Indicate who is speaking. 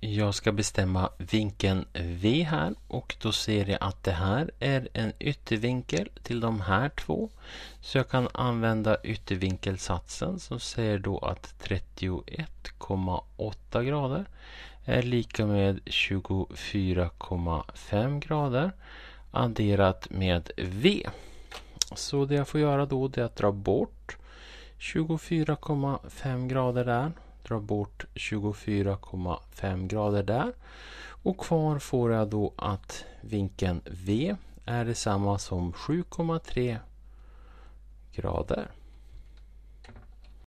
Speaker 1: Jag ska bestämma vinkeln V här och då ser jag att det här är en yttervinkel till de här två. Så jag kan använda yttervinkelsatsen som säger då att 31,8 grader är lika med 24,5 grader adderat med V. Så det jag får göra då är att dra bort 24,5 grader där dra bort 24,5 grader där. Och kvar får jag då att vinkeln V är detsamma som 7,3 grader.